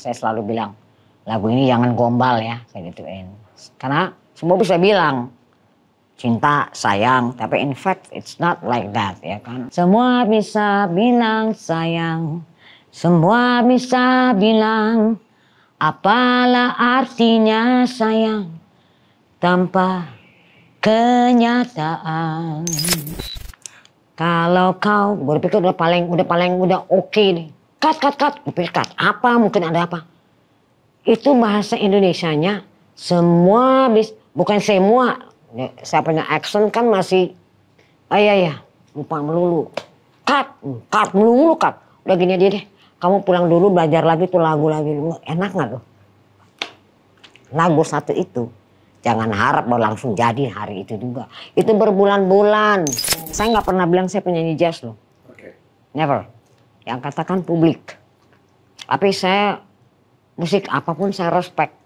saya selalu bilang lagu ini jangan gombal ya saya gituin karena semua bisa bilang cinta sayang tapi in fact it's not like that ya kan semua bisa bilang sayang semua bisa bilang apalah artinya sayang tanpa kenyataan kalau kau berpikir udah paling udah paling udah oke okay nih kat kat kat Mobil kat apa mungkin ada apa itu bahasa Indonesianya semua bis bukan semua saya punya action kan masih ayah ya iya. lupa melulu kat kat hmm, melulu kat udah gini aja deh kamu pulang dulu belajar lagi tuh lagu lagi enak nggak tuh lagu satu itu jangan harap mau langsung jadi hari itu juga itu berbulan-bulan saya nggak pernah bilang saya penyanyi jazz loh okay. never yang katakan publik. Tapi saya musik apapun saya respect.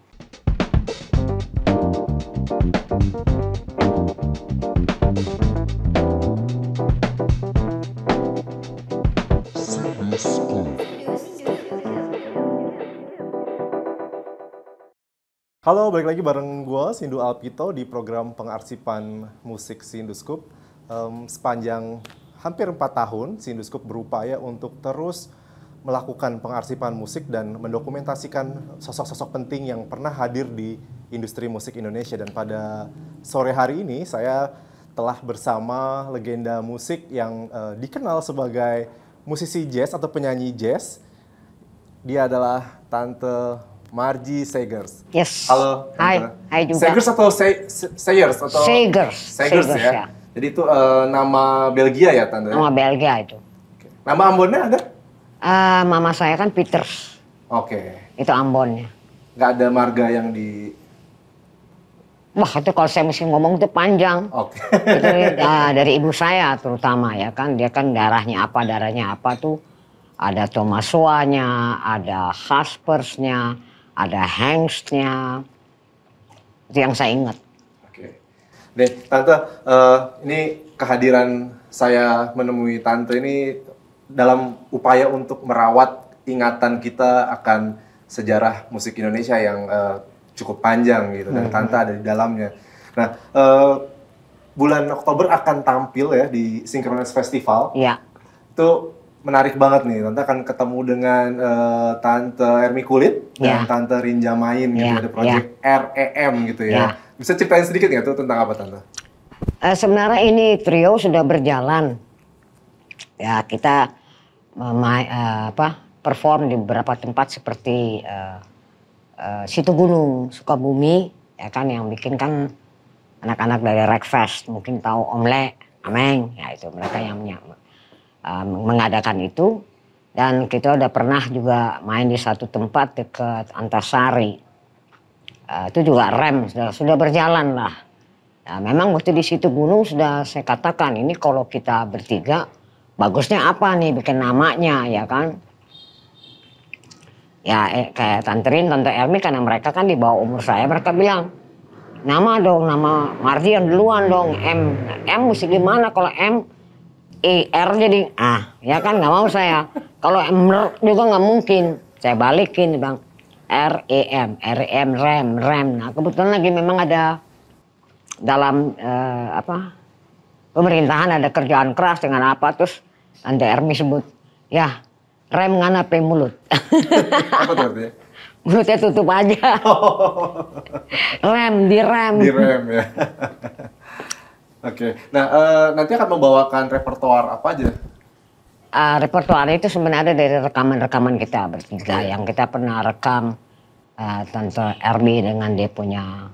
Halo, balik lagi bareng gue, Sindu Alpito, di program pengarsipan musik Sinduscoop. Um, sepanjang hampir 4 tahun Sinduskop berupaya untuk terus melakukan pengarsipan musik dan mendokumentasikan sosok-sosok penting yang pernah hadir di industri musik Indonesia dan pada sore hari ini saya telah bersama legenda musik yang uh, dikenal sebagai musisi jazz atau penyanyi jazz. Dia adalah Tante Margie Segers. Yes. Halo. Hai. Hai juga. Segers atau Se Se Segers atau Segers. Segers, ya? Segers ya. ya. Jadi itu uh, nama Belgia ya tante? Nama Belgia itu. Oke. Nama Ambonnya ada? Uh, mama saya kan Peters. Oke. Itu Ambonnya. Gak ada marga yang di... Wah itu kalau saya mesti ngomong itu panjang. Oke. Itu uh, dari ibu saya terutama ya kan. Dia kan darahnya apa, darahnya apa tuh. Ada Tomasuanya, ada Haspersnya, ada Hengstnya. Itu yang saya ingat. Nih, Tante, uh, ini kehadiran saya menemui Tante ini dalam upaya untuk merawat ingatan kita akan sejarah musik Indonesia yang uh, cukup panjang gitu, dan mm-hmm. Tante ada di dalamnya. Nah, uh, bulan Oktober akan tampil ya di Synchronous Festival. Iya. Itu menarik banget nih. Nanti akan ketemu dengan uh, Tante Ermi Kulit yeah. dan ya. Tante Rinja Main yeah. gitu, ada proyek yeah. REM gitu ya. Yeah. Ya. Gitu ya. Bisa ceritain sedikit nggak tuh tentang apa Tante? Uh, sebenarnya ini trio sudah berjalan. Ya kita uh, eh, my, uh, apa perform di beberapa tempat seperti uh, uh, Situ Gunung, Sukabumi, ya kan yang bikin kan anak-anak dari Rekfest mungkin tahu Omle, Ameng, ya itu mereka yang mengadakan itu dan kita udah pernah juga main di satu tempat dekat Antasari uh, itu juga rem sudah sudah berjalan lah nah, memang waktu di situ gunung sudah saya katakan ini kalau kita bertiga bagusnya apa nih bikin namanya ya kan ya eh, kayak Tanterin, Tante Ermi karena mereka kan di bawah umur saya mereka bilang nama dong nama Mardian duluan dong M M mesti gimana kalau M E r jadi ah ya kan nggak mau saya kalau M juga nggak mungkin saya balikin bang r e m r e m rem rem nah kebetulan lagi memang ada dalam uh, apa pemerintahan ada kerjaan keras dengan apa terus tante Ermi sebut ya rem nganape mulut apa tuh artinya? mulutnya tutup aja oh. rem direm direm ya Oke. Okay. Nah, uh, nanti akan membawakan repertoar apa aja? Uh, repertoar itu sebenarnya dari rekaman-rekaman kita bertiga iya. okay. yang kita pernah rekam uh, Tante Erbi dengan dia punya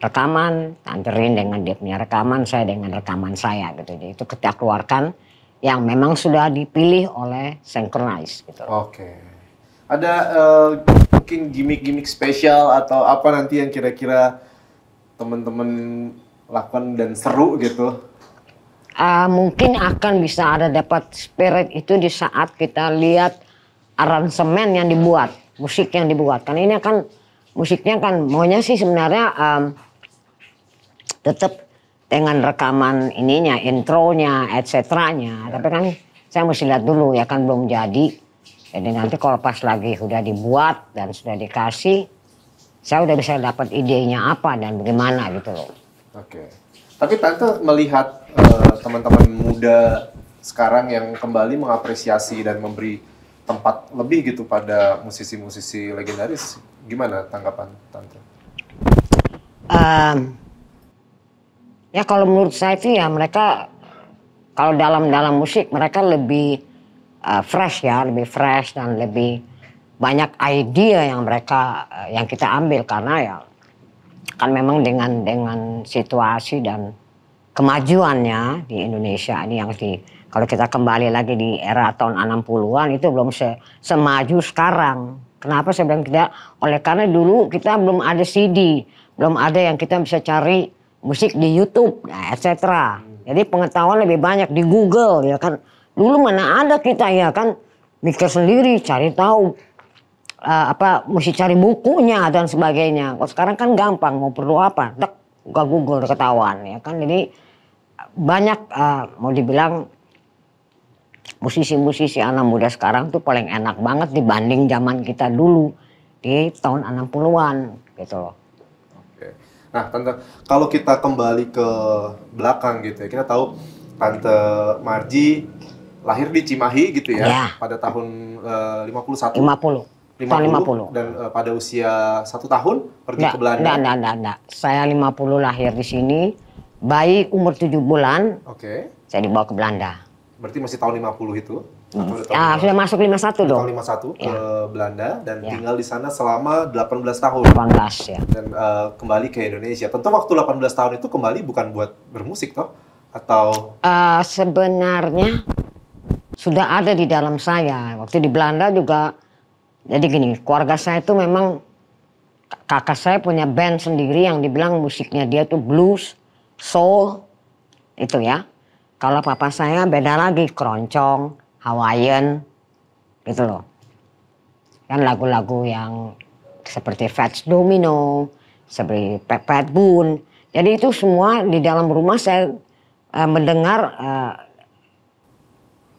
rekaman, Tante Rin dengan dia punya rekaman, saya dengan rekaman saya gitu. Jadi itu kita keluarkan yang memang sudah dipilih oleh Synchronize gitu. Oke. Okay. Ada uh, mungkin gimmick-gimmick spesial atau apa nanti yang kira-kira teman-teman lakukan dan seru gitu? Uh, mungkin akan bisa ada dapat spirit itu di saat kita lihat aransemen yang dibuat, musik yang dibuat. Karena ini kan musiknya kan maunya sih sebenarnya um, tetap dengan rekaman ininya, intronya, etc Ya. Tapi kan saya mesti lihat dulu ya kan belum jadi. Jadi nanti kalau pas lagi sudah dibuat dan sudah dikasih, saya udah bisa dapat idenya apa dan bagaimana gitu loh. Oke. Okay. Tapi tante melihat eh, teman-teman uh, muda sekarang yang kembali mengapresiasi dan memberi tempat lebih gitu pada musisi-musisi legendaris, gimana tanggapan tante? Um, ya kalau menurut saya sih ya mereka kalau dalam-dalam musik mereka lebih uh, fresh ya, lebih fresh dan lebih banyak ide yang mereka eh, yang kita ambil karena ya kan memang dengan dengan situasi dan kemajuannya di Indonesia ini yang di kalau kita kembali lagi di era tahun 60-an itu belum se, semaju sekarang. Kenapa saya bilang tidak? Oleh karena dulu kita belum ada CD, belum ada yang kita bisa cari musik di YouTube, nah, etc. Jadi pengetahuan lebih banyak di Google ya kan. Dulu mana ada kita ya kan mikir sendiri, cari tahu uh, apa mesti cari bukunya dan sebagainya. Kalau sekarang kan gampang mau perlu apa, tek buka Google ketahuan ya kan. Jadi banyak uh, mau dibilang musisi-musisi anak muda sekarang tuh paling enak banget dibanding zaman kita dulu di tahun 60-an gitu loh. Oke. Nah, Tante, kalau kita kembali ke belakang gitu ya, kita tahu Tante Marji lahir di Cimahi gitu ya, ya. pada tahun uh, 51. 50. 50, 50. dan uh, pada usia satu tahun pergi nggak, ke Belanda? Enggak, enggak, enggak, enggak. Saya 50 lahir di sini, bayi umur 7 bulan, Oke. Okay. saya dibawa ke Belanda. Berarti masih tahun 50 itu? Hmm. Ah, sudah masuk 51 dong. Tahun 51 ya. ke iya. Belanda dan ya. tinggal di sana selama 18 tahun. 18 ya. Dan uh, kembali ke Indonesia. Tentu waktu 18 tahun itu kembali bukan buat bermusik toh? Atau? Uh, sebenarnya sudah ada di dalam saya. Waktu di Belanda juga jadi gini, keluarga saya itu memang kakak saya punya band sendiri yang dibilang musiknya dia tuh blues, soul, itu ya. Kalau papa saya beda lagi, keroncong, Hawaiian, gitu loh. Kan lagu-lagu yang seperti Fats Domino, seperti Pat Boone. Jadi itu semua di dalam rumah saya eh, mendengar eh,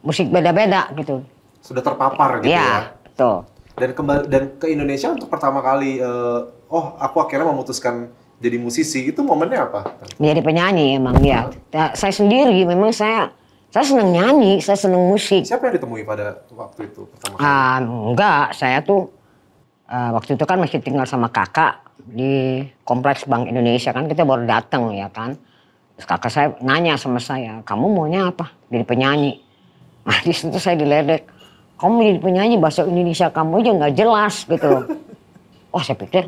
musik beda-beda gitu. Sudah terpapar gitu iya, ya? Iya, betul dan kembali dan ke Indonesia untuk pertama kali uh, oh aku akhirnya memutuskan jadi musisi itu momennya apa? Jadi ya, penyanyi emang ya. Nah, saya sendiri memang saya saya senang nyanyi, saya senang musik. Siapa yang ditemui pada waktu itu pertama kali? Uh, enggak, saya tuh uh, waktu itu kan masih tinggal sama kakak di kompleks Bank Indonesia kan kita baru datang ya kan. Terus kakak saya nanya sama saya, kamu maunya apa? Jadi penyanyi. Nah di situ saya diledek kamu jadi penyanyi bahasa Indonesia kamu aja nggak jelas gitu. loh. Wah saya pikir,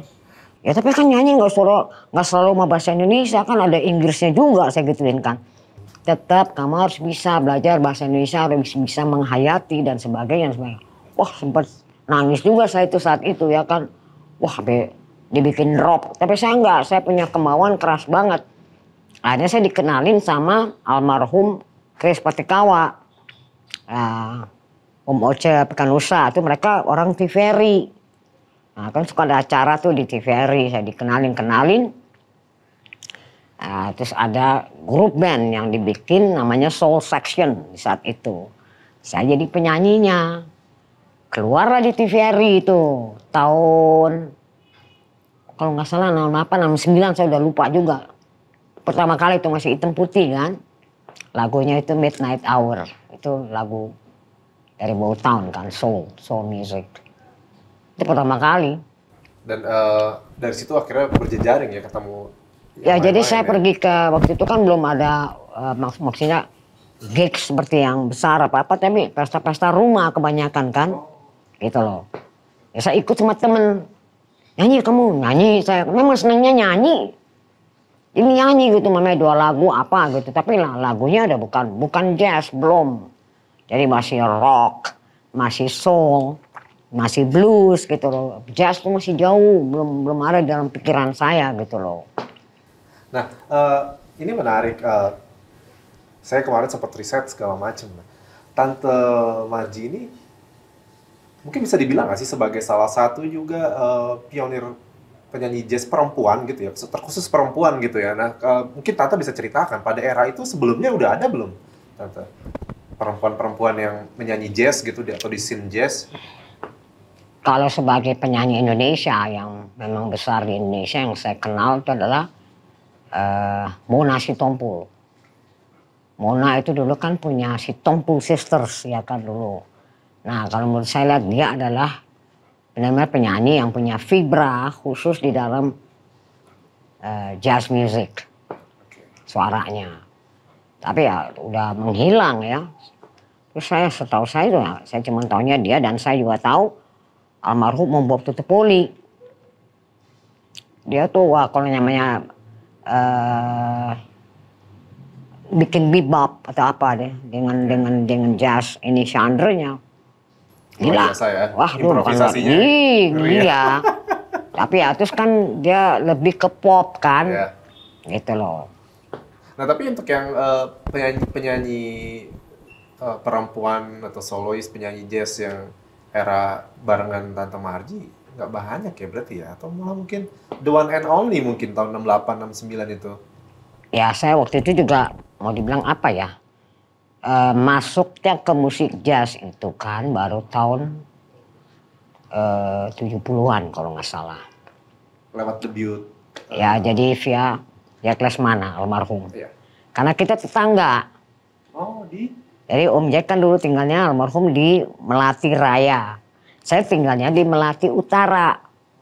ya tapi kan nyanyi nggak selalu nggak selalu sama bahasa Indonesia kan ada Inggrisnya juga saya gituin kan. Tetap kamu harus bisa belajar bahasa Indonesia harus bisa menghayati dan sebagainya. Dan Wah sempat nangis juga saya itu saat itu ya kan. Wah be, dibikin drop. Tapi saya nggak, saya punya kemauan keras banget. Akhirnya saya dikenalin sama almarhum Chris Patikawa. Nah, Om Oce Pekan Nusa itu mereka orang TVRI. Nah, kan suka ada acara tuh di TVRI, saya dikenalin-kenalin. Nah, terus ada grup band yang dibikin namanya Soul Section di saat itu. Saya jadi penyanyinya. Keluarlah di TVRI itu tahun kalau nggak salah tahun apa 69 saya udah lupa juga. Pertama kali itu masih hitam putih kan. Lagunya itu Midnight Hour. Itu lagu dari Motown kan soul soul music itu pertama kali dan uh, dari situ akhirnya berjejaring ya ketemu ya jadi saya ya. pergi ke waktu itu kan belum ada uh, eh, mak maksudnya gig seperti yang besar apa apa tapi pesta-pesta rumah kebanyakan kan oh. gitu loh ya saya ikut sama temen nyanyi kamu nyanyi saya memang senangnya nyanyi ini nyanyi gitu namanya dua lagu apa gitu tapi lagunya ada bukan bukan jazz belum jadi masih rock, masih soul, masih blues gitu loh. Jazz tuh masih jauh, belum belum ada dalam pikiran saya gitu loh. Nah, uh, ini menarik. Uh, saya kemarin sempat riset segala macam. Nah, Tante Maji ini mungkin bisa dibilang nggak sih sebagai salah satu juga uh, pionir penyanyi jazz perempuan gitu ya, terkhusus perempuan gitu ya. Nah, uh, mungkin Tante bisa ceritakan pada era itu sebelumnya udah ada belum, Tante? perempuan-perempuan yang menyanyi jazz gitu atau di scene jazz? Kalau sebagai penyanyi Indonesia yang memang besar di Indonesia yang saya kenal itu adalah uh, Mona Sitompul. Mona itu dulu kan punya Si Sitompul Sisters ya kan dulu. Nah kalau menurut saya lihat dia adalah benar-benar penyanyi yang punya fibra khusus di dalam uh, jazz music suaranya. Tapi ya udah menghilang ya Terus saya setahu saya, itu, saya cuma tahunya dia dan saya juga tahu almarhum membuat tutup poli. Dia tuh wah kalau namanya uh, bikin bebop atau apa deh dengan dengan dengan jazz ini genre-nya. Gila. Ya. Wah, lu bukan ya. ya. iya. tapi ya terus kan dia lebih ke pop kan. Yeah. Gitu loh. Nah, tapi untuk yang uh, penyanyi penyanyi uh, perempuan atau solois penyanyi jazz yang era barengan Tante Marji nggak banyak ya berarti ya atau malah mungkin the one and only mungkin tahun 68 69 itu. Ya, saya waktu itu juga mau dibilang apa ya? E, masuknya ke musik jazz itu kan baru tahun eh, tujuh 70-an kalau nggak salah. Lewat debut. Ya, jadi via ya kelas mana almarhum. Iya. Karena kita tetangga. Oh, di jadi Om Jack kan dulu tinggalnya almarhum di Melati Raya. Saya tinggalnya di Melati Utara.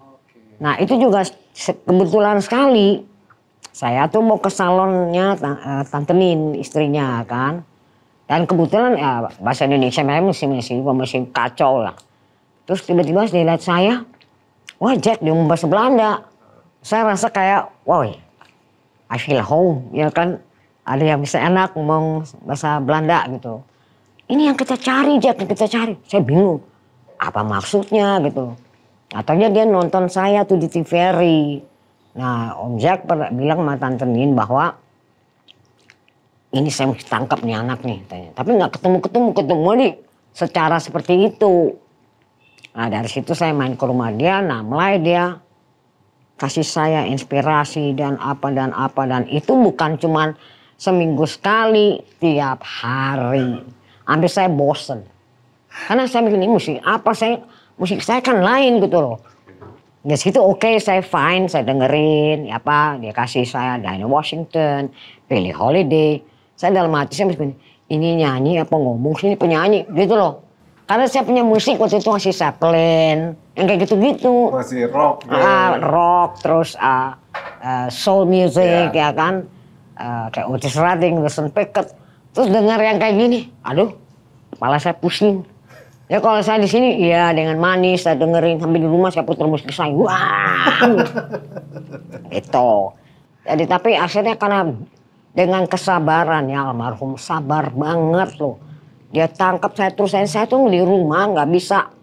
Oke. Nah itu juga kebetulan sekali saya tuh mau ke salonnya eh, Tante Min, istrinya kan. Dan kebetulan ya bahasa Indonesia memang masih masih masih kacau lah. Terus tiba-tiba dia lihat saya, wah Jack di bahasa Belanda. Saya rasa kayak, wow, I feel home, ya kan ada yang bisa enak ngomong bahasa Belanda gitu. Ini yang kita cari, Jack, yang kita cari. Saya bingung, apa maksudnya gitu. Katanya dia nonton saya tuh di TVRI. Nah, Om Jack pernah bilang sama Tante Nin bahwa ini saya mesti tangkap nih anak nih. Tanya. Tapi nggak ketemu-ketemu, ketemu nih secara seperti itu. Nah, dari situ saya main ke rumah dia, nah mulai dia kasih saya inspirasi dan apa dan apa dan itu bukan cuman seminggu sekali, tiap hari. Hampir saya bosen. Karena saya bikin musik apa saya, musik saya kan lain gitu loh. Di ya, situ oke okay, saya fine, saya dengerin, ya apa dia kasih saya Diana Washington, Billie Holiday. Saya dalam hati saya begini, ini nyanyi apa ngomong sih ini penyanyi gitu loh. Karena saya punya musik waktu itu masih Zeppelin, yang kayak gitu-gitu. Masih rock. Ah, ya. rock, terus ah uh, soul music yeah. ya kan uh, kayak Otis Redding, Wilson Pickett. Terus dengar yang kayak gini, aduh, malah saya pusing. Ya kalau saya di sini, ya dengan manis saya dengerin sambil di rumah saya putar musik saya, wah, itu. Jadi tapi akhirnya karena dengan kesabaran ya almarhum sabar banget loh. Dia tangkap saya terus saya, saya tuh di rumah nggak bisa.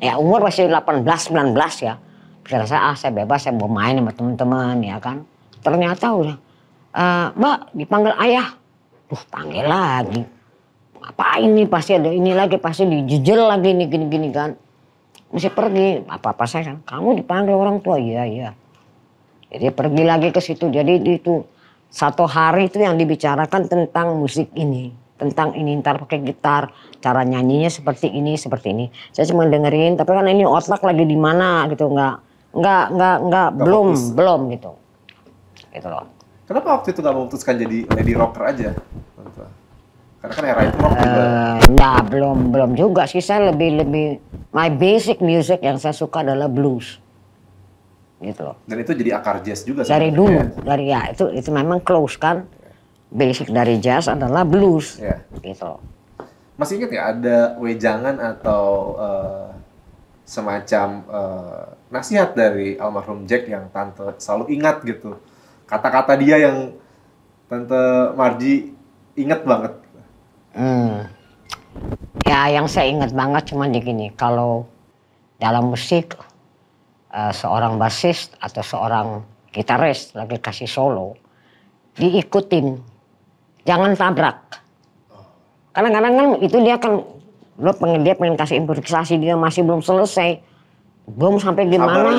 Ya umur masih 18 19 ya. Kira saya ah saya bebas saya mau main sama teman-teman ya kan ternyata udah uh, mbak dipanggil ayah tuh panggil lagi apa ini pasti ada ini lagi pasti dijejel lagi nih gini gini kan masih pergi apa apa saya kan kamu dipanggil orang tua iya iya jadi pergi lagi ke situ jadi itu satu hari itu yang dibicarakan tentang musik ini tentang ini ntar pakai gitar cara nyanyinya seperti ini seperti ini saya cuma dengerin tapi kan ini otak lagi di mana gitu nggak nggak nggak nggak belum fokus. belum gitu gitu loh. Kenapa waktu itu gak memutuskan jadi lady rocker aja? Karena kan era itu rock uh, juga. Nah, belum belum juga sih saya lebih lebih my basic music yang saya suka adalah blues. Gitu loh. Dan itu jadi akar jazz juga Dari dulu, dari ya itu itu memang close kan. Basic dari jazz adalah blues. Yeah. Gitu. Loh. Masih ingat ya ada wejangan atau uh, semacam uh, nasihat dari almarhum Jack yang tante selalu ingat gitu kata-kata dia yang tante Marji inget banget hmm. ya yang saya inget banget cuma di ya gini kalau dalam musik eh, seorang bassist atau seorang gitaris lagi kasih solo diikutin jangan tabrak Karena kadang-kadang kan itu dia kan lo pengen dia pengen kasih improvisasi dia masih belum selesai belum sampai gimana.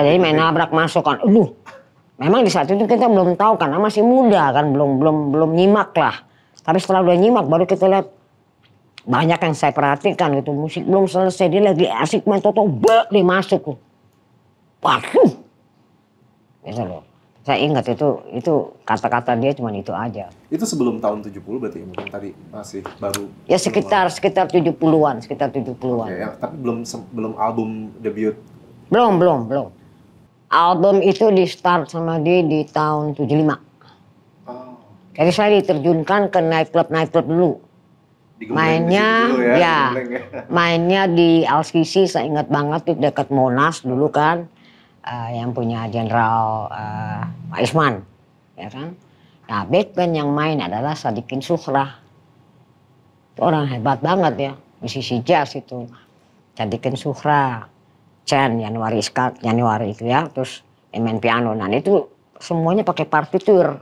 jadi main nabrak masuk kan lu Memang di saat itu kita belum tahu karena masih muda kan, belum belum belum nyimak lah. Tapi setelah udah nyimak baru kita lihat banyak yang saya perhatikan gitu musik belum selesai dia lagi asik main toto bak dia masuk tuh. Waduh. Gitu loh. Saya ingat itu itu kata-kata dia cuma itu aja. Itu sebelum tahun 70 berarti ya, mungkin tadi masih baru. Ya sekitar sekitar 70-an, sekitar 70-an. Okay, ya, tapi belum belum album debut. Belum, belum, belum album itu di start sama dia di tahun 75. Oh. Jadi saya diterjunkan ke nightclub nightclub dulu. Digumling mainnya dulu ya, ya, ya. mainnya di LCC saya ingat banget itu dekat Monas dulu kan uh, yang punya Jenderal uh, Pak Isman ya kan nah band yang main adalah Sadikin Suhra. itu orang hebat banget ya musisi jazz itu Sadikin Suhra. Chen, Januari Skat, Januari itu ya, terus main piano. Nah itu semuanya pakai partitur,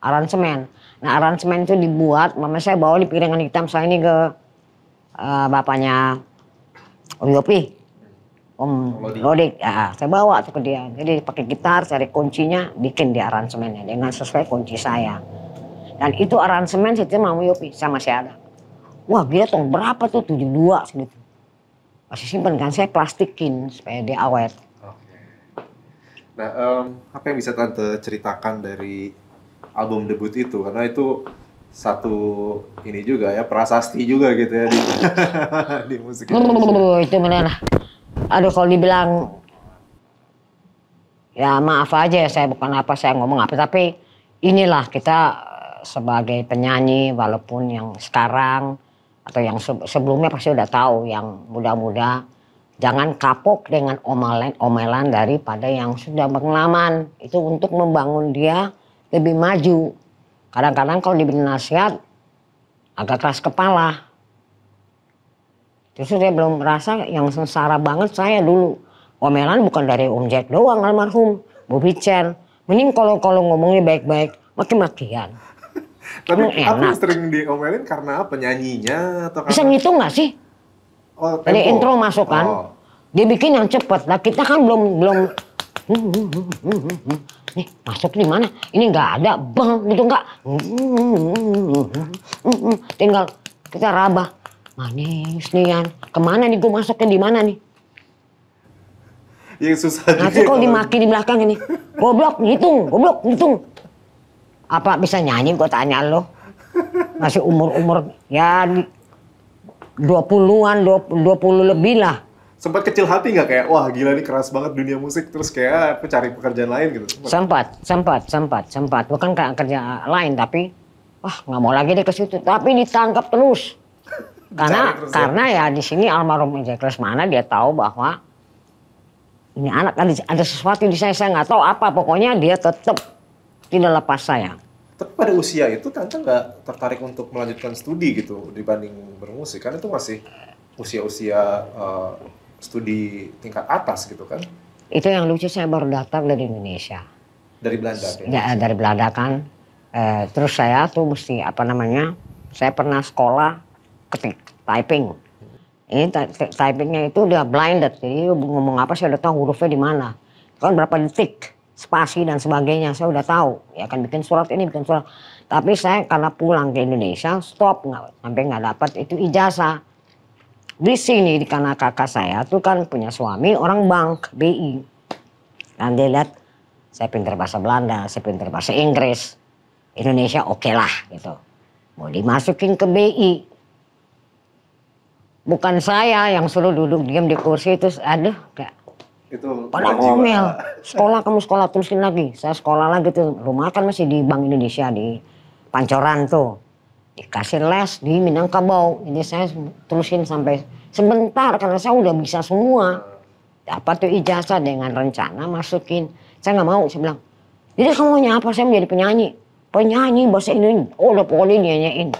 aransemen. Nah aransemen itu dibuat, mama saya bawa di piringan hitam saya ini ke uh, bapaknya Om Yopi, Om Lodik. Ya, ah, ah, saya bawa tuh ke dia. Jadi pakai gitar, cari kuncinya, bikin di aransemennya dengan sesuai kunci saya. Dan itu aransemen saya mau Yopi sama saya ada. Wah gila tong berapa tuh 72 segitu masih simpen kan saya plastikin supaya dia awet. Oke. Nah, um, apa yang bisa tante ceritakan dari album debut itu? Karena itu satu ini juga ya prasasti juga gitu ya di, di musik. Hmm, itu benar. Aduh kalau dibilang ya maaf aja ya saya bukan apa saya ngomong apa tapi inilah kita sebagai penyanyi walaupun yang sekarang atau yang sebelumnya pasti udah tahu yang muda-muda jangan kapok dengan omelan omelan daripada yang sudah pengalaman itu untuk membangun dia lebih maju kadang-kadang kalau diberi nasihat agak keras kepala justru dia belum merasa yang sengsara banget saya dulu omelan bukan dari Om Jack doang almarhum Bu Chen mending kalau kalau ngomongnya baik-baik maki-makian tapi oh, aku enak. sering diomelin karena penyanyinya atau karena... Bisa ngitung nggak sih? Oh, tempo. intro masuk kan, oh. dia bikin yang cepet. Nah kita kan belum belum nih masuk di mana? Ini nggak ada, bang gitu nggak? Tinggal kita raba. Manis nih kan. Kemana nih gue masuknya di mana nih? Yang susah Nanti kalau dimaki di belakang ini. Goblok, ngitung, goblok, ngitung. Apa bisa nyanyi gue tanya lo. Masih umur-umur ya 20-an, 20, puluh lebih lah. Sempat kecil hati nggak kayak, wah gila nih keras banget dunia musik, terus kayak ah, aku cari pekerjaan lain gitu? Sempat, sempat, sempat, sempat. Bukan kayak kerja lain, tapi wah nggak mau lagi deh ke situ. Tapi ditangkap terus. karena terus ya. karena ya, ya di sini almarhum Ezekiel mana dia tahu bahwa ini anak ada, ada sesuatu di saya saya nggak tahu apa pokoknya dia tetap tidak lepas saya. Tapi pada usia itu Tante nggak tertarik untuk melanjutkan studi gitu dibanding bermusik kan? itu masih usia-usia uh, studi tingkat atas gitu kan? Itu yang lucu saya baru datang dari Indonesia. Dari Belanda. Ya? ya, dari Belanda kan. Eh, terus saya tuh mesti apa namanya? Saya pernah sekolah ketik typing. Ini typingnya itu udah blinded, jadi ngomong apa saya udah tahu hurufnya di mana. Kan berapa detik spasi dan sebagainya saya udah tahu ya kan bikin surat ini bikin surat tapi saya karena pulang ke Indonesia stop nggak sampai nggak dapat itu ijazah di sini di karena kakak saya tuh kan punya suami orang bank BI dan dia lihat saya pinter bahasa Belanda saya pinter bahasa Inggris Indonesia oke okay lah gitu mau dimasukin ke BI bukan saya yang suruh duduk diam di kursi itu aduh kayak itu pada ngomel. Sekolah kamu sekolah tulisin lagi. Saya sekolah lagi tuh. Rumah kan masih di Bank Indonesia di Pancoran tuh. Dikasih les di Minangkabau. Ini saya terusin sampai sebentar karena saya udah bisa semua. Dapat tuh ijazah dengan rencana masukin. Saya nggak mau, saya bilang. Jadi kamu maunya apa? Saya menjadi penyanyi. Penyanyi bahasa Indonesia. Oh udah poli nyanyiin.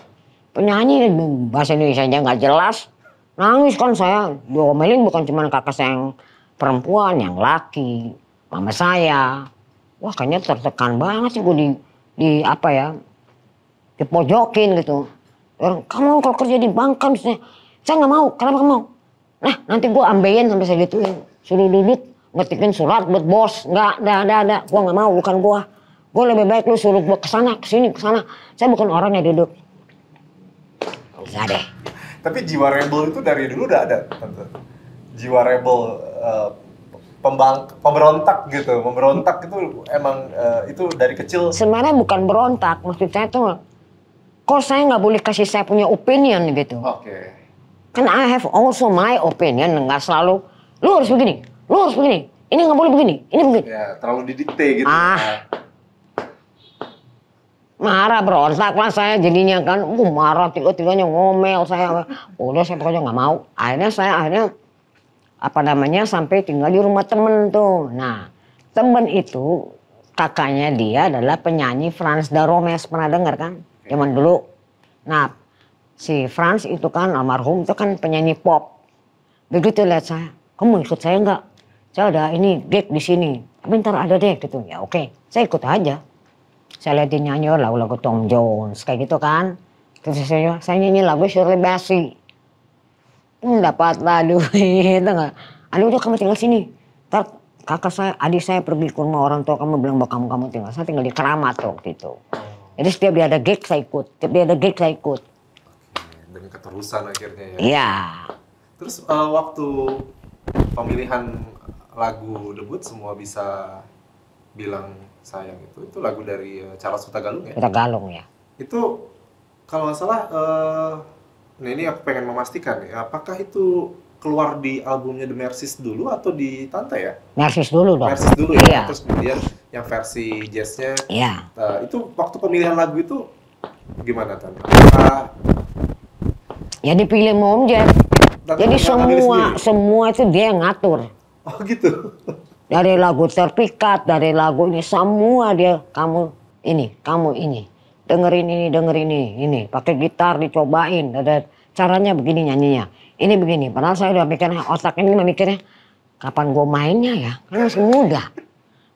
Penyanyi bahasa Indonesia aja nggak jelas. Nangis kan saya. Diomelin bukan cuma kakak saya yang perempuan, yang laki, mama saya. Wah kayaknya tertekan banget sih gue di, di apa ya, di pojokin gitu. Orang, kamu kalau kerja di bank kan misalnya, saya nggak mau, kenapa kamu mau? Nah nanti gue ambeyan sampai saya gituin, suruh duduk ngetikin surat buat bos, nggak, ada, ada, ada, gue nggak mau, bukan gue. Gue lebih baik lu suruh gue kesana, kesini, kesana. Saya bukan orang yang duduk. Enggak deh. Tapi jiwa rebel itu dari dulu udah ada, jiwa rebel uh, pembang pemberontak gitu pemberontak itu emang uh, itu dari kecil sebenarnya bukan berontak maksud saya tuh kok saya nggak boleh kasih saya punya opinion gitu oke okay. kan I have also my opinion nggak selalu lu harus begini lu harus begini ini nggak boleh begini ini begini ya terlalu didikte gitu ah marah berontak lah saya jadinya kan uh, marah tiga tiganya ngomel saya udah saya pokoknya nggak mau akhirnya saya akhirnya apa namanya sampai tinggal di rumah temen tuh. Nah temen itu kakaknya dia adalah penyanyi Franz Daromes pernah dengar kan? Zaman dulu. Nah si Franz itu kan almarhum itu kan penyanyi pop. Begitu lihat saya, kamu ikut saya enggak? Saya ada ini gig di sini. Tapi ntar ada deh gitu. Ya oke, saya ikut aja. Saya lihat dia nyanyi lagu-lagu Tom Jones kayak gitu kan. Terus saya, saya nyanyi lagu Shirley Bassey. Hmm, dapat lah duit Ada udah kamu tinggal sini ntar kakak saya adik saya pergi ke rumah orang tua kamu bilang bahwa kamu kamu tinggal saya tinggal di keramat waktu itu jadi setiap dia ada gig saya ikut setiap dia ada gig saya ikut demi keterusan akhirnya ya iya terus uh, waktu pemilihan lagu debut semua bisa bilang sayang itu itu lagu dari eh, Charles Huta Galung ya Huta Galung ya itu kalau nggak salah uh, Nah ini aku pengen memastikan ya, apakah itu keluar di albumnya The Mercies dulu atau di Tante ya? Mercies dulu dong. Mercies dulu ya. Iya. Terus kemudian yang versi jazznya. Iya. Uh, itu waktu pemilihan lagu itu gimana Tante? Apa... Ah, ya dipilih Mom Jeff. Jadi semua semua itu dia yang ngatur. Oh gitu. Dari lagu terpikat, dari lagu ini semua dia kamu ini, kamu ini dengerin ini, dengerin ini, ini. Pakai gitar dicobain, ada caranya begini nyanyinya. Ini begini, padahal saya udah mikirnya, otak ini memikirnya, kapan gue mainnya ya? Kan masih muda.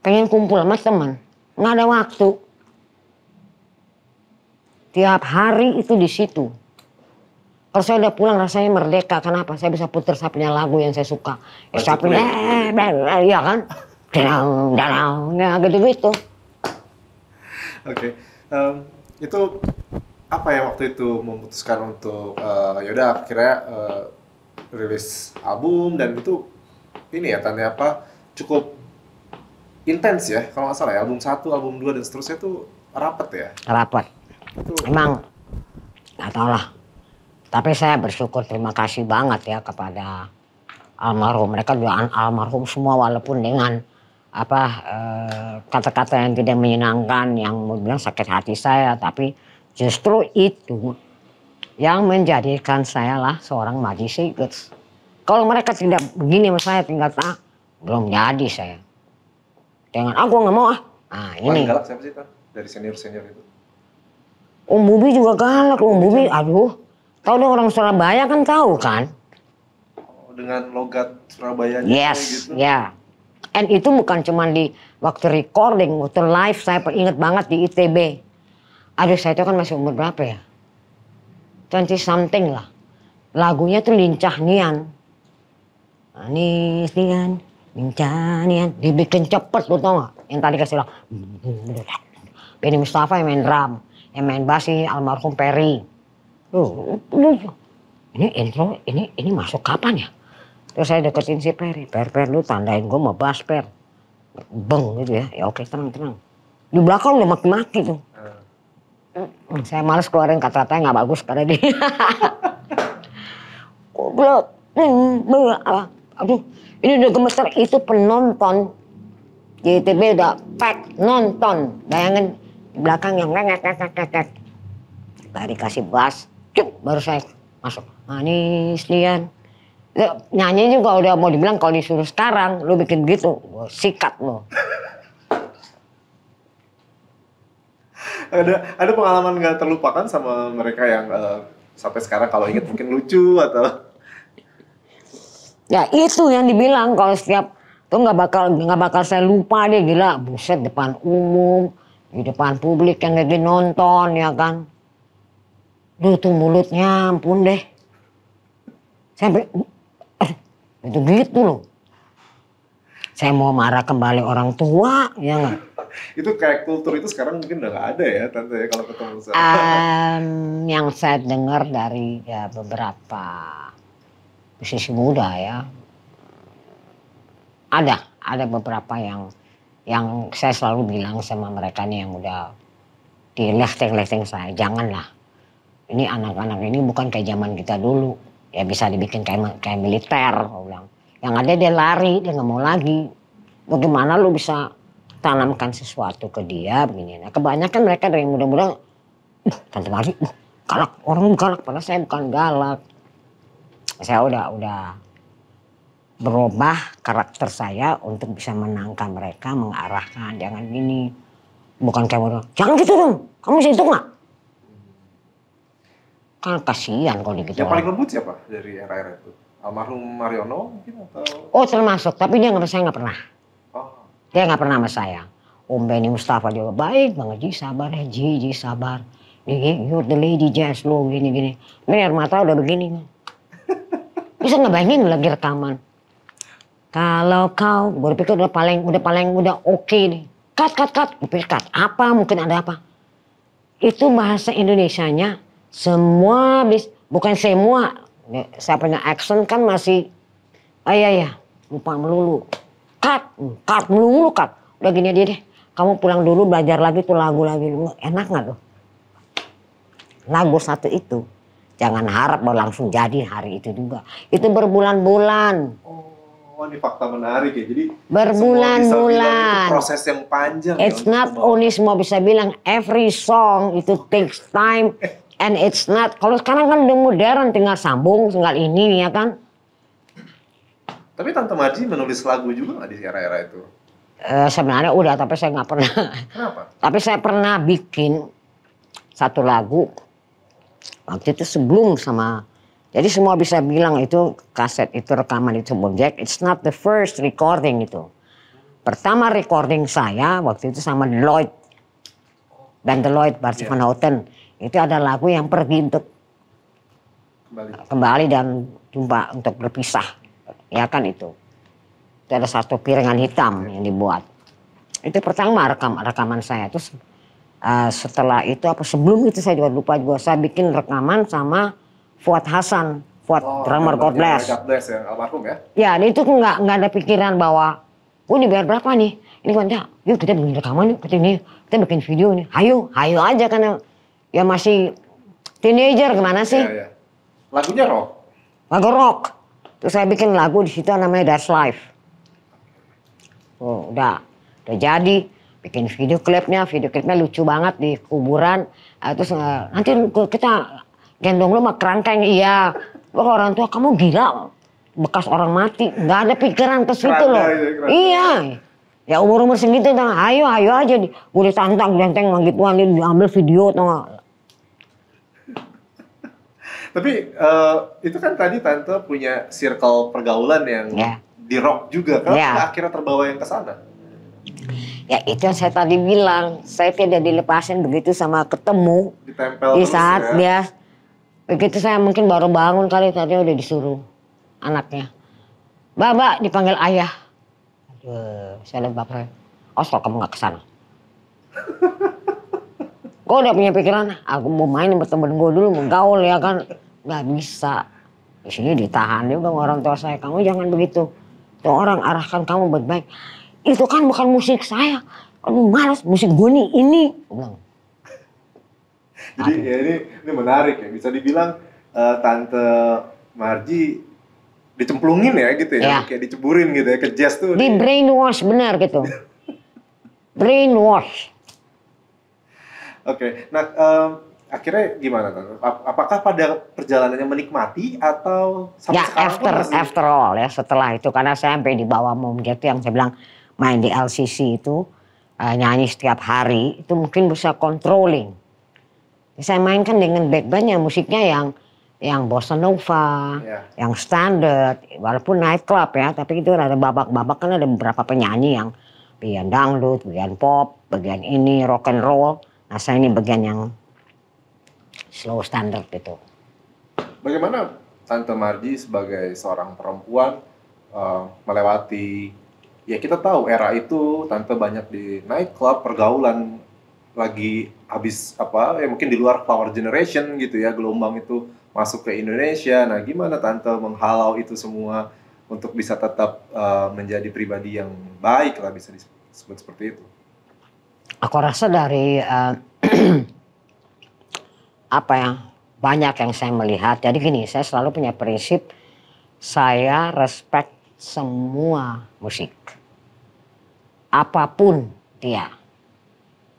Pengen kumpul sama teman, nggak ada waktu. Tiap hari itu di situ. Kalau saya udah pulang rasanya merdeka. Kenapa? Saya bisa putar saya punya lagu yang saya suka. Ya, saya punya, ya kan? dalang dalang ya gitu-gitu. Oke. Okay itu apa ya waktu itu memutuskan untuk uh, eh, yaudah akhirnya uh, rilis album dan itu ini ya tanya apa cukup intens ya kalau nggak salah ya album satu album dua dan seterusnya itu rapet ya rapet itu... emang nggak tahu lah tapi saya bersyukur terima kasih banget ya kepada almarhum mereka doaan almarhum semua walaupun dengan apa eh, kata-kata yang tidak menyenangkan yang mau bilang sakit hati saya tapi justru itu yang menjadikan saya lah seorang maji Secrets. Kalau mereka tidak begini sama saya tinggal tak ah, belum jadi saya. Dengan aku ah, nggak mau ah. Nah, ini. Paling galak siapa sih tak Dari senior-senior itu? Om Bubi juga galak. Om Bubi, aduh. Tahu deh orang Surabaya kan tahu kan? Oh, dengan logat Surabaya yes, gitu. Yes, yeah. ya. And itu bukan cuma di waktu recording, waktu live saya inget banget di ITB. Aduh saya itu kan masih umur berapa ya? 20 something lah. Lagunya tuh lincah nian. Manis nian, lincah nian. Dibikin cepet lu tau gak? Yang tadi kasih lo. Benny Mustafa yang main drum. Yang main bass ini almarhum Perry. ini intro, ini ini masuk kapan ya? Terus saya deketin si Peri, Per, Per lu tandain gue mau bahas Per. Beng gitu ya, ya oke tenang, tenang. Di belakang udah mati mati tuh. Hmm. hmm. Saya males keluarin kata-kata yang gak bagus karena dia. Goblok. Hmm, Aduh, ini udah gemeter, itu penonton. JTB udah pack, nonton. Bayangin di belakang yang ngek, baru kasih bas, cuk, baru saya masuk. Manis lian, nyanyi juga udah mau dibilang kalau disuruh sekarang lu bikin gitu sikat lo ada ada pengalaman nggak terlupakan sama mereka yang uh, sampai sekarang kalau inget mungkin lucu atau ya itu yang dibilang kalau setiap tuh nggak bakal nggak bakal saya lupa deh gila buset depan umum di depan publik yang lagi nonton ya kan lu tuh mulutnya ampun deh saya itu gitu loh. Saya mau marah kembali orang tua, ya nggak? itu kayak kultur itu sekarang mungkin udah nggak ada ya tante ya kalau ketemu saya. Um, yang saya dengar dari ya beberapa musisi muda ya, ada ada beberapa yang yang saya selalu bilang sama mereka nih yang udah di lefting lefting saya, janganlah. Ini anak-anak ini bukan kayak zaman kita dulu ya bisa dibikin kayak, kayak militer gue bilang yang ada dia lari dia nggak mau lagi bagaimana lu bisa tanamkan sesuatu ke dia begini nah kebanyakan mereka dari muda-muda uh, tante Mari uh, galak orang galak padahal saya bukan galak saya udah udah berubah karakter saya untuk bisa menangkan mereka mengarahkan jangan gini bukan kayak orang jangan gitu dong kamu itu nggak Kan kasihan kalau gitu. Yang paling lembut siapa dari era-era itu? Almarhum Mariono mungkin atau? Oh termasuk, tapi dia nggak saya nggak pernah. Oh. Dia nggak pernah sama saya. Om Benny Mustafa juga baik banget, Ji sabar ya, Ji, Ji sabar. ini You're the lady jazz lo gini-gini. Ini air mata udah begini. Bisa nggak ngebayangin lagi rekaman. Kalau kau, gue pikir udah paling, udah paling, udah oke okay nih. Cut, cut, cut. Gue Apa, mungkin ada apa. Itu bahasa Indonesianya semua bis bukan semua saya punya action kan masih ah ya ya lupa melulu cut hmm, cut melulu cut udah gini aja deh kamu pulang dulu belajar lagi tuh lagu lagi dulu enak nggak tuh lagu satu itu jangan harap mau langsung jadi hari itu juga itu berbulan-bulan oh ini fakta menarik ya jadi berbulan-bulan proses yang panjang it's ya, not only semua bisa bilang every song itu takes time and it's not. Kalau sekarang kan udah modern, tinggal sambung, tinggal ini ya kan. Tapi Tante Marji menulis lagu juga nggak di era-era itu? Uh, sebenarnya udah, tapi saya nggak pernah. Kenapa? tapi saya pernah bikin satu lagu waktu itu sebelum sama jadi semua bisa bilang itu kaset itu rekaman itu Bonjack. It's not the first recording itu. Pertama recording saya waktu itu sama Lloyd Dan Deloitte, Barcelona yeah. Houghton itu ada lagu yang pergi untuk kembali, kembali dan jumpa untuk berpisah ya kan itu itu ada satu piringan hitam ya. yang dibuat itu pertama rekam rekaman saya terus uh, setelah itu apa sebelum itu saya juga lupa juga saya bikin rekaman sama Fuad Hasan Fuad oh, drummer God Bless God Bless ya almarhum ya ya itu nggak nggak ada pikiran bahwa oh biar berapa nih ini kan ya yuk kita bikin rekaman yuk kita ini kita bikin video nih ayo ayo aja karena ya masih teenager gimana sih? Ya, ya. Lagunya rock. Lagu rock. Terus saya bikin lagu di situ namanya That's Life. Oh, udah, udah jadi. Bikin video klipnya, video klipnya lucu banget di kuburan. Ah, terus eh, nanti kita gendong lu mah kerangkeng, iya. Wah orang tua kamu gila, bekas orang mati, Gak ada pikiran ke situ loh. iya, iya. ya umur umur segitu, tang, ayo ayo aja, gue ditantang genteng gituan, diambil video, tau tapi uh, itu kan tadi tante punya circle pergaulan yang yeah. di rock juga. kan yeah. Ya. akhirnya terbawa yang ke sana? Ya itu yang saya tadi bilang, saya tidak dilepasin begitu sama ketemu. Ditempel di saat ya. dia begitu saya mungkin baru bangun kali tadi udah disuruh anaknya. Baba dipanggil ayah. Aduh, saya lihat bapaknya. Oh, kamu nggak kesana. Gue udah punya pikiran, aku mau main sama temen gue dulu, mau gaul ya kan. Gak bisa. Di sini ditahan juga orang tua saya, kamu jangan begitu. Tuh orang arahkan kamu buat baik. Itu kan bukan musik saya. Kamu malas, musik gue nih ini. Gue bilang. Jadi ya ini, ini menarik ya, bisa dibilang uh, Tante Marji dicemplungin ya gitu ya, ya. kayak diceburin gitu ya ke jazz tuh. Di brainwash benar gitu. brainwash okay. nah um, akhirnya gimana kan? Apakah pada perjalanannya menikmati atau sampai ya, sekarang after, masih... after all ya setelah itu karena saya sampai di bawah mom jatuh yang saya bilang main di LCC itu uh, nyanyi setiap hari itu mungkin bisa controlling. Saya mainkan dengan band-band yang musiknya yang yang bossa nova, yeah. yang standar, walaupun nightclub ya, tapi itu ada babak-babak kan ada beberapa penyanyi yang bagian dangdut, bagian pop, bagian ini rock and roll Nah, saya ini bagian yang slow standard itu. Bagaimana Tante mardi sebagai seorang perempuan uh, melewati ya kita tahu era itu Tante banyak di nightclub pergaulan lagi habis apa ya mungkin di luar power generation gitu ya gelombang itu masuk ke Indonesia. Nah gimana Tante menghalau itu semua untuk bisa tetap uh, menjadi pribadi yang baik lah bisa disebut seperti itu? aku rasa dari uh, apa yang banyak yang saya melihat. Jadi gini, saya selalu punya prinsip saya respect semua musik. Apapun dia.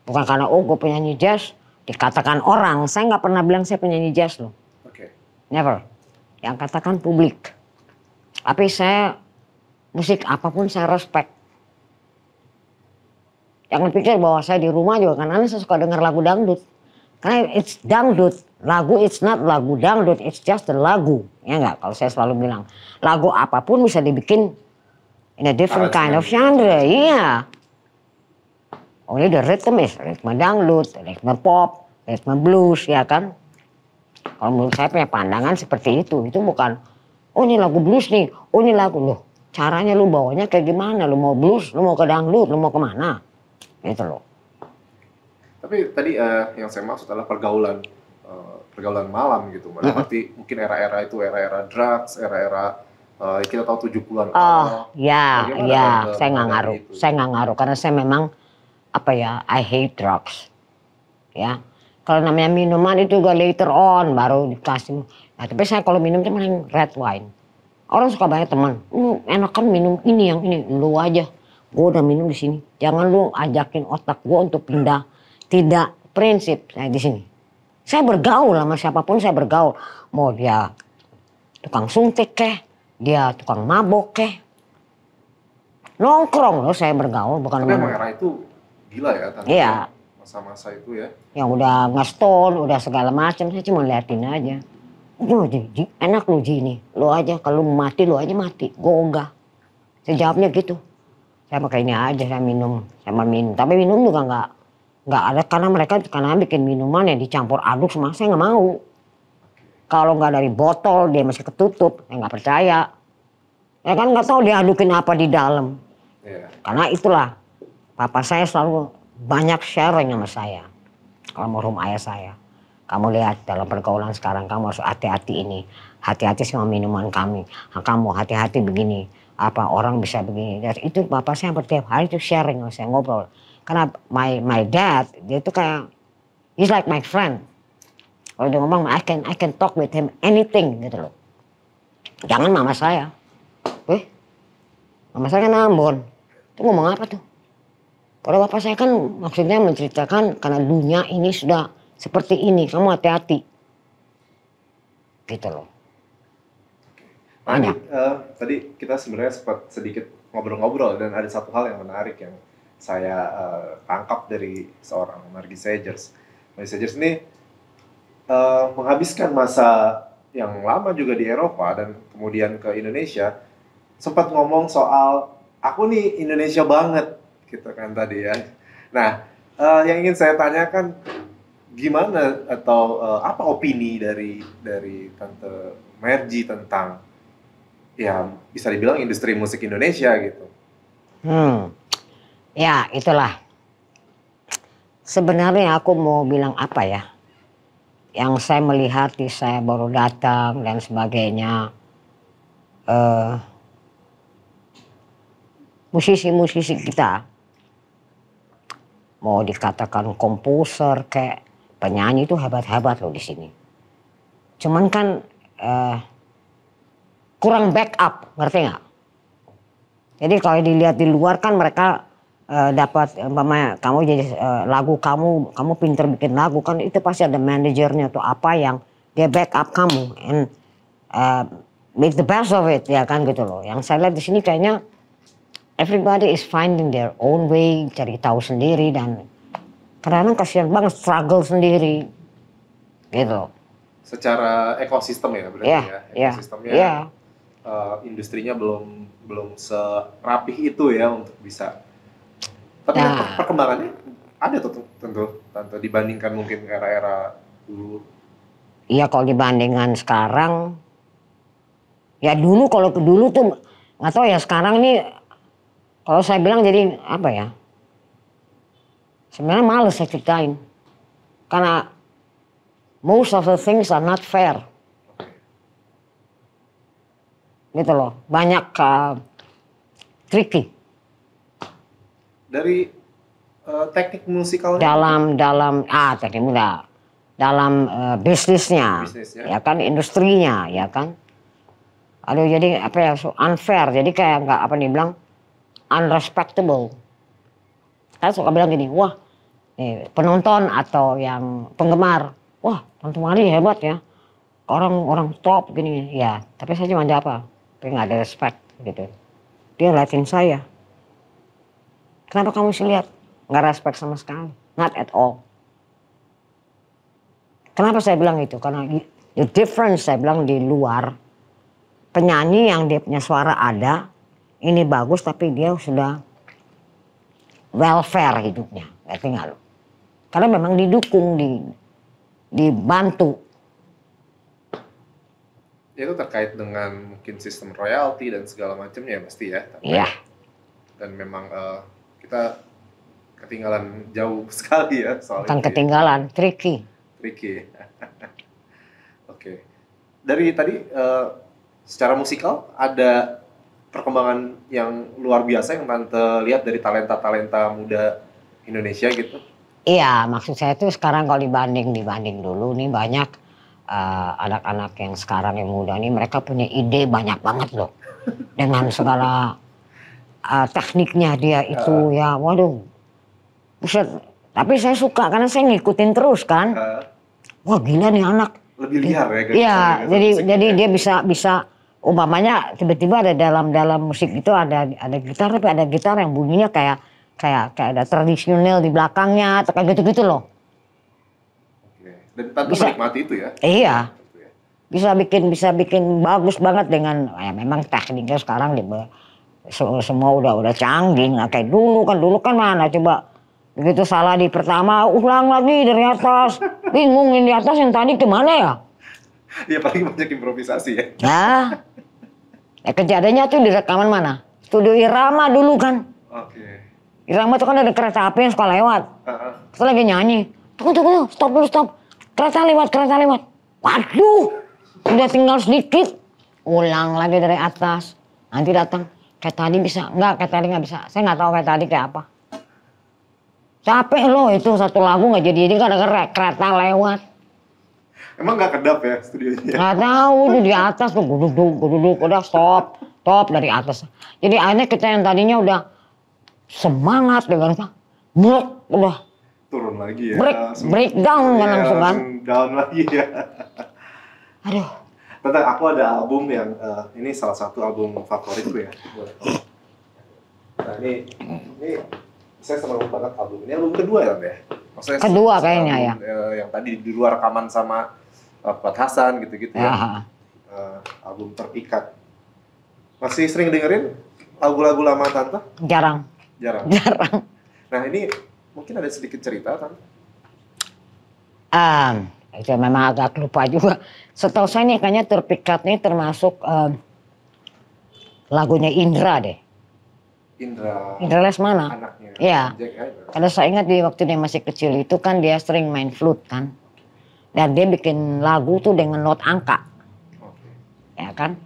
Bukan karena oh gue penyanyi jazz, dikatakan orang. Saya nggak pernah bilang saya penyanyi jazz loh. Okay. Never. Yang katakan publik. Tapi saya musik apapun saya respect. Jangan pikir bahwa saya di rumah juga kan karena saya suka dengar lagu dangdut. Karena it's dangdut. Lagu it's not lagu dangdut, it's just the lagu. Ya nggak Kalau saya selalu bilang, lagu apapun bisa dibikin in a different kind of genre. Iya. Only the rhythm is ritme dangdut, ritme pop, ritme blues, ya kan? Kalau menurut saya punya pandangan seperti itu. Itu bukan, oh ini lagu blues nih, oh ini lagu. Loh, caranya lu bawanya kayak gimana? Lu mau blues, lu mau ke dangdut, lu mau kemana? Itu loh. Tapi tadi uh, yang saya maksud adalah pergaulan uh, pergaulan malam gitu. Maksudnya mm -hmm. mungkin era-era itu era-era drugs, era-era uh, kita tahu 70-an. Oh, ya, ya, saya nggak ngaruh. Itu? Saya nggak ngaruh karena saya memang apa ya, I hate drugs. Ya. Kalau namanya minuman itu juga later on baru dikasih. Nah, tapi saya kalau minum itu paling red wine. Orang suka banyak teman. enak hmm, enakan minum ini yang ini, lu aja gue udah minum di sini. Jangan lu ajakin otak gue untuk pindah. Tidak prinsip saya di sini. Saya bergaul sama siapapun saya bergaul. Mau dia tukang suntik keh, dia tukang mabok keh. Nongkrong loh saya bergaul bukan Tapi memang era itu gila ya Iya. Masa-masa itu ya. Yang udah ngestol, udah segala macam saya cuma liatin aja. Lu enak lu Ji ini. Lu aja kalau mati lu aja mati. Gue enggak. Saya jawabnya gitu saya pakai ini aja saya minum sama minum tapi minum juga nggak nggak ada karena mereka karena bikin minuman yang dicampur aduk semua saya nggak mau kalau nggak dari botol dia masih ketutup saya nggak percaya ya kan nggak tahu dia adukin apa di dalam yeah. karena itulah papa saya selalu banyak sharing sama saya kalau mau rumah ayah saya kamu lihat dalam pergaulan sekarang kamu harus hati-hati ini hati-hati sama minuman kami kamu hati-hati begini apa orang bisa begini. Dan itu bapak saya hampir tiap hari itu sharing sama saya ngobrol. Karena my my dad dia itu kayak he's like my friend. Kalau dia ngomong I can I can talk with him anything gitu loh. Jangan mama saya. Eh, mama saya kan Ambon. Itu ngomong apa tuh? Kalau bapak saya kan maksudnya menceritakan karena dunia ini sudah seperti ini, kamu hati-hati. Gitu loh. Tadi, uh, eh, tadi kita sebenarnya sempat sedikit ngobrol-ngobrol dan ada satu hal yang menarik yang saya uh, tangkap dari seorang Margie Sagers. Margie Sagers ini uh, menghabiskan masa yang lama juga di Eropa dan kemudian ke Indonesia sempat ngomong soal aku nih Indonesia banget gitu kan tadi ya. Nah, uh, yang ingin saya tanyakan gimana atau uh, apa opini dari dari tante Merji tentang ya bisa dibilang industri musik Indonesia gitu. Hmm, ya itulah. Sebenarnya aku mau bilang apa ya? Yang saya melihat di saya baru datang dan sebagainya. musisi eh, musisi-musisi kita mau dikatakan komposer kayak penyanyi itu hebat-hebat loh di sini. Cuman kan uh, kurang backup, ngerti nggak? Jadi kalau dilihat di luar kan mereka uh, dapat umpamanya kamu jadi uh, lagu kamu, kamu pinter bikin lagu kan itu pasti ada manajernya atau apa yang dia backup kamu and uh, make the best of it ya kan gitu loh. Yang saya lihat di sini kayaknya everybody is finding their own way, cari tahu sendiri dan karena kasihan banget struggle sendiri gitu. Secara ekosistem ya berarti yeah, ya. Iya, ekosistemnya yeah, yeah uh, industrinya belum belum serapih itu ya untuk bisa. Tapi nah. perkembangannya ada tuh tentu, tentu dibandingkan mungkin era-era dulu. Iya kalau dibandingkan sekarang, ya dulu kalau ke dulu tuh nggak tahu ya sekarang ini. kalau saya bilang jadi apa ya? Sebenarnya males saya ceritain karena most of the things are not fair gitu loh banyak uh, tricky dari uh, teknik musikal dalam dalam ah teknik muda dalam uh, bisnisnya Bisnis, ya. ya kan industrinya ya kan aduh jadi apa ya so unfair jadi kayak nggak apa nih bilang unrespectable saya kan suka bilang gini wah nih, penonton atau yang penggemar wah tentu Ali hebat ya orang orang top gini ya tapi saya cuma jawab apa tapi nggak ada respect gitu dia ngeliatin saya kenapa kamu sih lihat nggak respect sama sekali not at all kenapa saya bilang itu karena the difference saya bilang di luar penyanyi yang dia punya suara ada ini bagus tapi dia sudah welfare hidupnya ngerti nggak lo karena memang didukung di dibantu Ya, itu terkait dengan mungkin sistem royalti dan segala macamnya ya pasti ya. Iya. Yeah. Dan memang uh, kita ketinggalan jauh sekali ya soal Bukan ketinggalan, tricky. Tricky. Oke. okay. Dari tadi uh, secara musikal ada perkembangan yang luar biasa yang tante lihat dari talenta-talenta muda Indonesia gitu. Iya, maksud saya itu sekarang kalau dibanding dibanding dulu nih banyak Eh, anak-anak uh, yang sekarang yang muda ini mereka punya ide banyak banget loh dengan segala uh, tekniknya dia itu uh. ya waduh buset tapi saya suka karena saya ngikutin terus kan uh. wah gila nih anak lebih liar ya gitu. iya jadi jadi ya. dia bisa bisa umpamanya tiba-tiba ada dalam dalam musik itu ada ada gitar tapi ada gitar yang bunyinya kayak kayak kayak ada tradisional di belakangnya atau kayak gitu-gitu loh dan tentu bisa, menikmati itu ya? Iya. Ya. Bisa bikin bisa bikin bagus banget dengan ya memang tekniknya sekarang di semua udah udah canggih nggak kayak dulu kan dulu kan mana coba begitu salah di pertama ulang lagi dari atas bingung ini di atas yang tadi kemana ya? Iya paling banyak improvisasi ya. Nah, ya, ya kejadiannya tuh di rekaman mana? Studio Irama dulu kan. Oke. Okay. Irama tuh kan ada kereta api yang suka lewat. Uh -huh. Kita lagi nyanyi. Tunggu, tunggu, stop dulu, stop kereta lewat, kereta lewat. Waduh, udah tinggal sedikit. Ulang lagi dari atas. Nanti datang, kayak tadi bisa. Enggak, kayak tadi nggak bisa. Saya nggak tahu kayak tadi kayak apa. Capek loh itu satu lagu nggak jadi-jadi karena kereta lewat. Emang nggak kedap ya studionya? Nggak tahu, udah di atas tuh guduk-guduk, guduk udah stop, stop dari atas. Jadi akhirnya kita yang tadinya udah semangat dengan blok udah turun lagi ya. Break, langsung, breakdown kan ya, langsung kan. Down lagi ya. Aduh. Tante, aku ada album yang uh, ini salah satu album favoritku ya. Nah ini, ini saya senang banget album ini album kedua ya, Mbak ya? Maksudnya kedua kayaknya album, ya. Uh, yang tadi di luar rekaman sama uh, eh, Pak Hasan gitu-gitu ya. Uh, album terpikat. Masih sering dengerin lagu-lagu lama Tante? Jarang. Jarang. Jarang. Nah ini Mungkin ada sedikit cerita, kan? Um, itu memang agak lupa juga. Setahu saya nih kayaknya terpikat nih termasuk um, lagunya Indra deh. Indra. Indra Lesmana. Anaknya. Iya. Karena saya ingat di waktu dia masih kecil itu kan dia sering main flute kan. Dan dia bikin lagu tuh dengan not angka. Okay. Ya kan.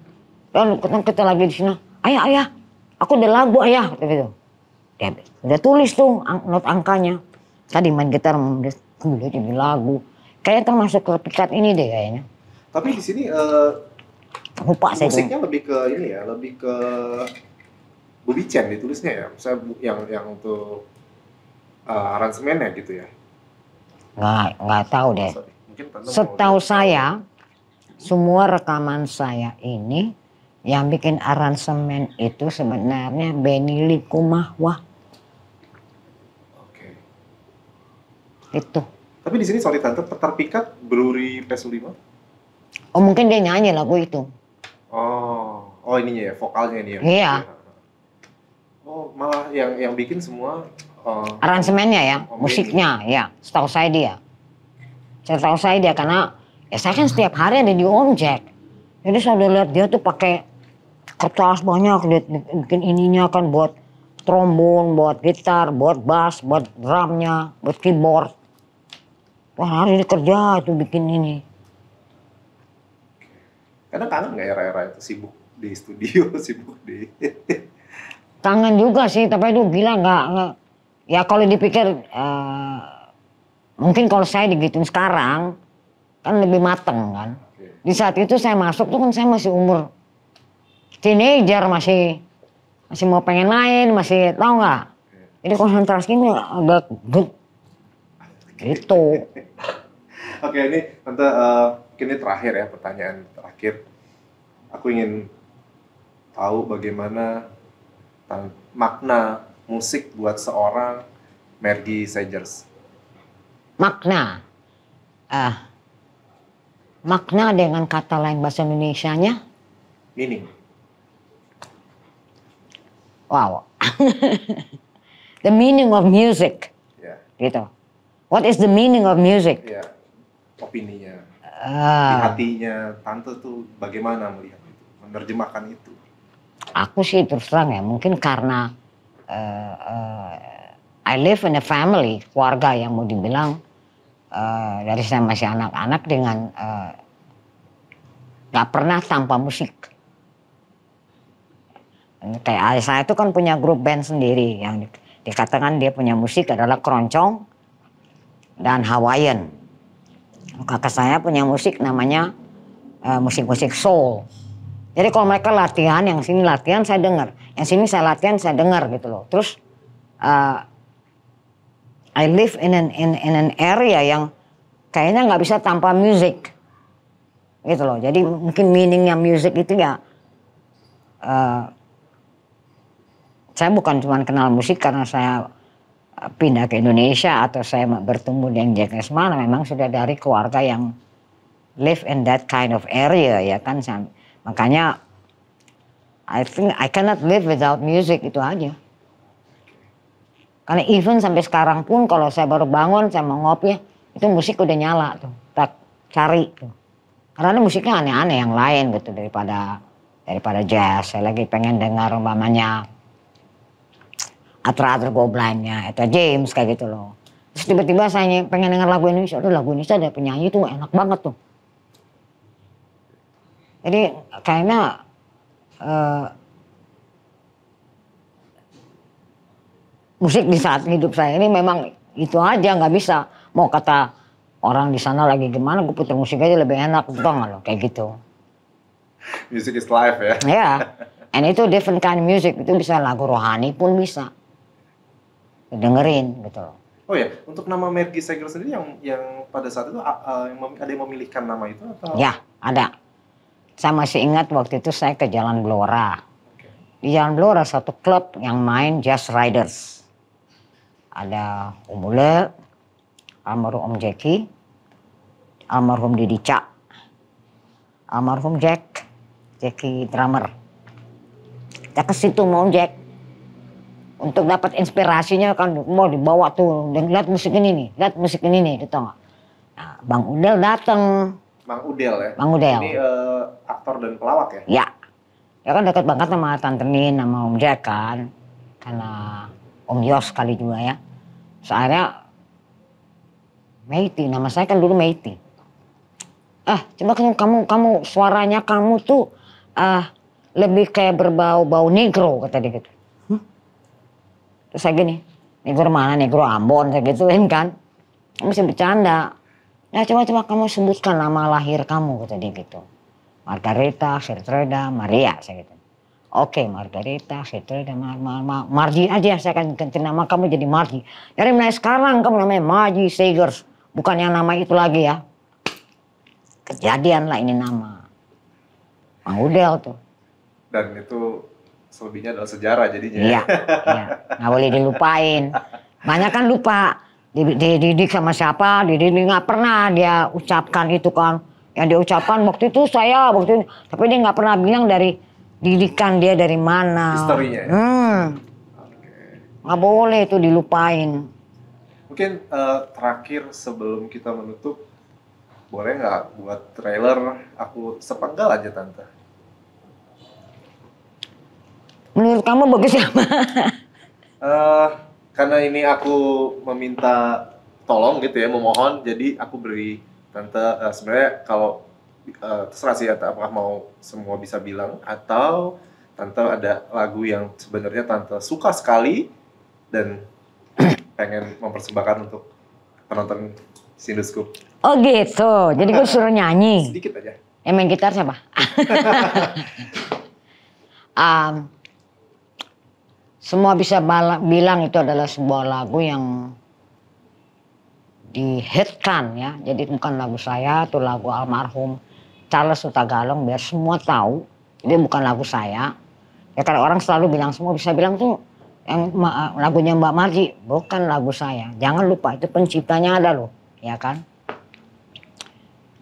Dan kita, lagi di sini, ayah ayah, aku udah lagu ayah gitu dia, ya, dia tulis tuh not angkanya tadi main gitar dia jadi lagu kayaknya termasuk ke pikat ini deh kayaknya tapi di sini uh, lupa saya musiknya lebih ke ini ya lebih ke Bobby Chen ditulisnya ya saya yang yang untuk uh, aransemennya gitu ya nggak nggak tahu deh setahu saya semua rekaman saya ini yang bikin aransemen itu sebenarnya Benny Likumahwah. Itu. Tapi di sini sorry tante terpikat Bluri PS5. Oh mungkin dia nyanyi lagu itu. Oh, oh ininya ya vokalnya ini ya. Iya. Oh malah yang yang bikin semua. Uh, Aransemennya ya, oh, musiknya ya. Setahu saya dia. Saya saya dia karena ya saya kan setiap hari ada di Onjek. Jadi saya udah lihat dia tuh pakai kertas banyak, lihat bikin ininya kan buat trombon, buat gitar, buat bass, buat drumnya, buat keyboard. Wah hari ini kerja itu bikin ini. Karena kangen nggak era-era ya, itu sibuk di studio, sibuk di... kangen juga sih, tapi itu gila nggak. Ya kalau dipikir, uh, mungkin kalau saya digituin sekarang, kan lebih mateng kan. Di saat itu saya masuk tuh kan saya masih umur teenager masih masih mau pengen lain, masih tau nggak? Iya. Ini konsentrasinya agak gut. Gitu. Oke, ini tante uh, ini terakhir ya pertanyaan terakhir. Aku ingin tahu bagaimana makna musik buat seorang Mergi Sagers. Makna. Uh, makna dengan kata lain bahasa Indonesia-nya Meaning wow. the meaning of music. Yeah. Gitu. What is the meaning of music? Yeah. Opininya. Uh, di hatinya tante tuh bagaimana melihat itu, menerjemahkan itu? Aku sih terus terang ya, mungkin karena uh, uh, I live in a family, keluarga yang mau dibilang uh, dari saya masih anak-anak dengan uh, gak pernah tanpa musik kayak Alisa itu kan punya grup band sendiri yang dikatakan dia punya musik adalah keroncong dan Hawaiian. Kakak saya punya musik namanya eh, musik-musik uh, soul. Jadi kalau mereka latihan, yang sini latihan saya dengar, yang sini saya latihan saya dengar gitu loh. Terus uh, I live in an in, in an area yang kayaknya nggak bisa tanpa musik gitu loh. Jadi mungkin meaningnya musik itu ya uh, saya bukan cuma kenal musik karena saya eh, pindah ke Indonesia atau saya bertumbuh dengan Jack mana memang sudah dari keluarga yang live in that kind of area ya kan saya, makanya I think I cannot live without music itu aja karena even sampai sekarang pun kalau saya baru bangun saya mau ngopi itu musik udah nyala tuh tak cari tuh karena musiknya aneh-aneh yang lain gitu daripada daripada jazz saya lagi pengen dengar umpamanya atur-atur goblannya itu James kayak gitu loh terus tiba-tiba saya pengen denger lagu Indonesia aduh lagu Indonesia ada penyanyi tuh enak banget tuh jadi kayaknya uh, musik di saat hidup saya ini memang itu aja nggak bisa mau kata orang di sana lagi gimana gue putar musik aja lebih enak tau nggak loh kayak gitu music is life ya ya yeah. and itu different kind of music itu bisa lagu rohani pun bisa dengerin gitu loh. Oh ya, untuk nama Mergi Segel sendiri yang yang pada saat itu uh, ada yang memilihkan nama itu atau? Ya, ada. Saya masih ingat waktu itu saya ke Jalan Blora. Okay. Di Jalan Blora satu klub yang main Jazz Riders. Ada Om Ule, almarhum Om Jeki, almarhum Didi Cak, almarhum Jack, Jeki drummer. Kita ke situ mau Jack, untuk dapat inspirasinya kan mau dibawa tuh dan lihat musik ini nih, lihat musik ini nih, gitu nggak? Nah, Bang Udel datang. Bang Udel ya. Bang Udel. Ini uh, aktor dan pelawak ya? Ya. Ya kan dekat banget sama Tante Min, sama Om Jack kan. Karena Om Yos kali juga ya. Soalnya Meiti, nama saya kan dulu Meiti. Ah, coba kamu, kamu, kamu suaranya kamu tuh ah lebih kayak berbau-bau negro kata dia gitu Terus saya gini, negro mana negro Ambon saya gituin kan. Masih bercanda. Ya coba-coba kamu sebutkan nama lahir kamu kata dia gitu. Margarita, Sertreda, Maria saya gitu. Oke, Margarita, Sertreda, Mar Mar Mar Marji aja saya akan ganti nama kamu jadi Marji. Dari mulai sekarang kamu namanya Marji Segers, bukan yang nama itu lagi ya. Kejadian lah ini nama. Mang nah, Udel tuh. Dan itu selebihnya adalah sejarah jadinya. Iya, iya. Nggak boleh dilupain. Banyak kan lupa. Dididik sama siapa, dididik nggak pernah dia ucapkan itu kan. Yang dia ucapkan waktu itu saya, waktu itu. Tapi dia nggak pernah bilang dari didikan dia dari mana. Historinya ya? Hmm. Nggak okay. boleh itu dilupain. Mungkin uh, terakhir sebelum kita menutup, boleh nggak buat trailer aku sepenggal aja Tante? Menurut kamu bagus apa? Ya, uh, eh, karena ini aku meminta tolong gitu ya, memohon. Jadi aku beri tante uh, sebenarnya kalau uh, terserah sih apakah mau semua bisa bilang atau tante ada lagu yang sebenarnya tante suka sekali dan pengen mempersembahkan untuk penonton Sinusku. Oh gitu. Jadi gue suruh nyanyi. Sedikit aja. Yang main gitar siapa? um, semua bisa bilang itu adalah sebuah lagu yang dihitkan ya. Jadi bukan lagu saya, itu lagu almarhum Charles Utagalong biar semua tahu ini bukan lagu saya. Ya kalau orang selalu bilang semua bisa bilang tuh yang lagunya Mbak Marji bukan lagu saya. Jangan lupa itu penciptanya ada loh, ya kan?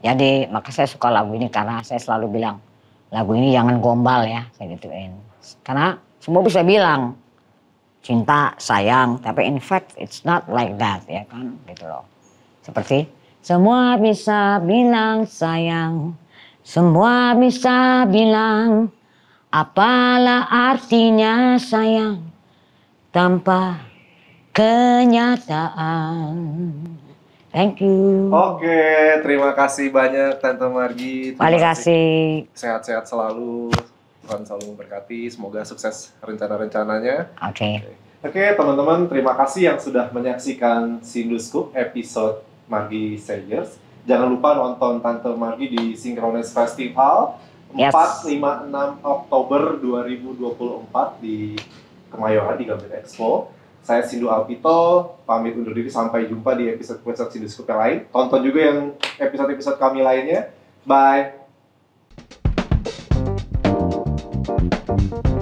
Jadi maka saya suka lagu ini karena saya selalu bilang lagu ini jangan gombal ya, saya gituin. Karena semua bisa bilang cinta, sayang, tapi in fact it's not like that ya kan gitu loh. Seperti semua bisa bilang sayang, semua bisa bilang apalah artinya sayang tanpa kenyataan. Thank you. Oke, okay, terima kasih banyak Tante Margi. Terima kasih. Sehat-sehat selalu. Tuhan selalu memberkati. Semoga sukses rencana-rencananya. Oke. Okay. Oke, okay, teman-teman, terima kasih yang sudah menyaksikan Sindusku episode Margi Sayers. Jangan lupa nonton Tante Margi di Synchronous Festival yes. 4, 5, 6 Oktober 2024 di Kemayoran di Gambir Expo. Saya Sindu Alpito, pamit undur diri sampai jumpa di episode-episode Sindusku yang lain. Tonton juga yang episode-episode kami lainnya. Bye! Thank you.